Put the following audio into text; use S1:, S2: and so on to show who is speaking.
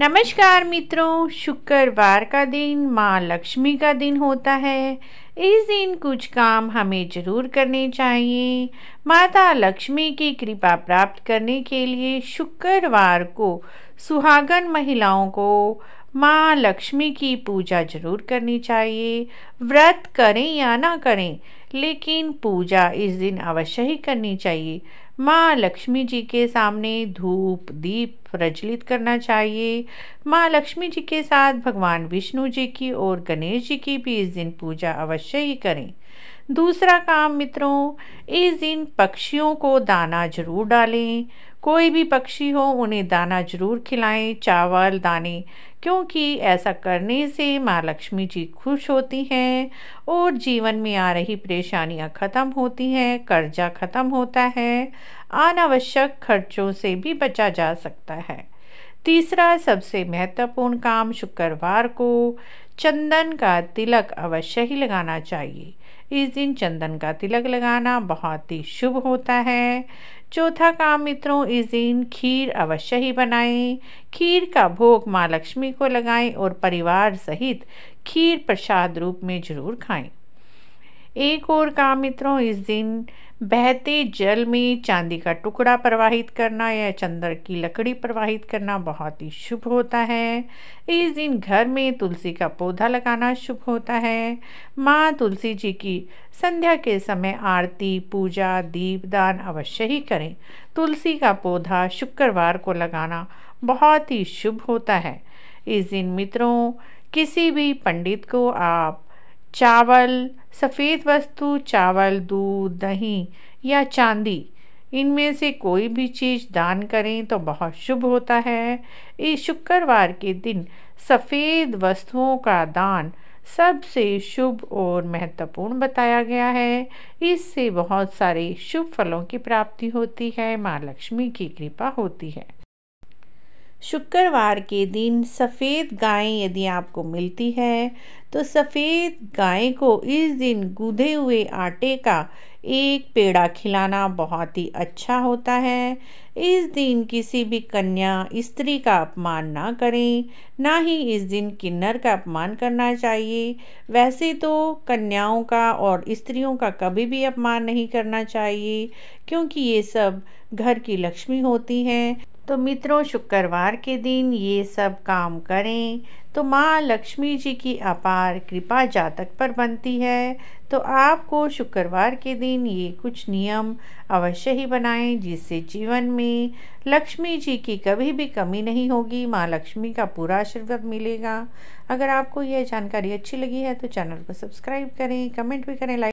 S1: नमस्कार मित्रों शुक्रवार का दिन माँ लक्ष्मी का दिन होता है इस दिन कुछ काम हमें जरूर करने चाहिए माता लक्ष्मी की कृपा प्राप्त करने के लिए शुक्रवार को सुहागन महिलाओं को माँ लक्ष्मी की पूजा जरूर करनी चाहिए व्रत करें या ना करें लेकिन पूजा इस दिन अवश्य ही करनी चाहिए माँ लक्ष्मी जी के सामने धूप दीप प्रज्वलित करना चाहिए माँ लक्ष्मी जी के साथ भगवान विष्णु जी की और गणेश जी की भी इस दिन पूजा अवश्य ही करें दूसरा काम मित्रों इस दिन पक्षियों को दाना जरूर डालें कोई भी पक्षी हो उन्हें दाना जरूर खिलाएं चावल दाने क्योंकि ऐसा करने से माँ लक्ष्मी जी खुश होती हैं और जीवन में आ रही परेशानियाँ ख़त्म होती हैं कर्जा ख़त्म होता है अनावश्यक खर्चों से भी बचा जा सकता है तीसरा सबसे महत्वपूर्ण काम शुक्रवार को चंदन का तिलक अवश्य ही लगाना चाहिए इस दिन चंदन का तिलक लगाना बहुत ही शुभ होता है चौथा काम मित्रों इस दिन खीर अवश्य ही बनाएं खीर का भोग माँ लक्ष्मी को लगाएं और परिवार सहित खीर प्रसाद रूप में जरूर खाएं एक और काम मित्रों इस दिन बहते जल में चांदी का टुकड़ा प्रवाहित करना या चंदन की लकड़ी प्रवाहित करना बहुत ही शुभ होता है इस दिन घर में तुलसी का पौधा लगाना शुभ होता है माँ तुलसी जी की संध्या के समय आरती पूजा दीपदान अवश्य ही करें तुलसी का पौधा शुक्रवार को लगाना बहुत ही शुभ होता है इस दिन मित्रों किसी भी पंडित को आप चावल सफ़ेद वस्तु चावल दूध दही या चांदी इनमें से कोई भी चीज़ दान करें तो बहुत शुभ होता है इस शुक्रवार के दिन सफ़ेद वस्तुओं का दान सबसे शुभ और महत्वपूर्ण बताया गया है इससे बहुत सारे शुभ फलों की प्राप्ति होती है माँ लक्ष्मी की कृपा होती है शुक्रवार के दिन सफ़ेद गाय यदि आपको मिलती है तो सफ़ेद गाय को इस दिन गूँधे हुए आटे का एक पेड़ा खिलाना बहुत ही अच्छा होता है इस दिन किसी भी कन्या स्त्री का अपमान ना करें ना ही इस दिन किन्नर का अपमान करना चाहिए वैसे तो कन्याओं का और स्त्रियों का कभी भी अपमान नहीं करना चाहिए क्योंकि ये सब घर की लक्ष्मी होती हैं तो मित्रों शुक्रवार के दिन ये सब काम करें तो माँ लक्ष्मी जी की अपार कृपा जातक पर बनती है तो आपको शुक्रवार के दिन ये कुछ नियम अवश्य ही बनाएं जिससे जीवन में लक्ष्मी जी की कभी भी कमी नहीं होगी माँ लक्ष्मी का पूरा आशीर्वाद मिलेगा अगर आपको यह जानकारी अच्छी लगी है तो चैनल को सब्सक्राइब करें कमेंट भी करें लाइक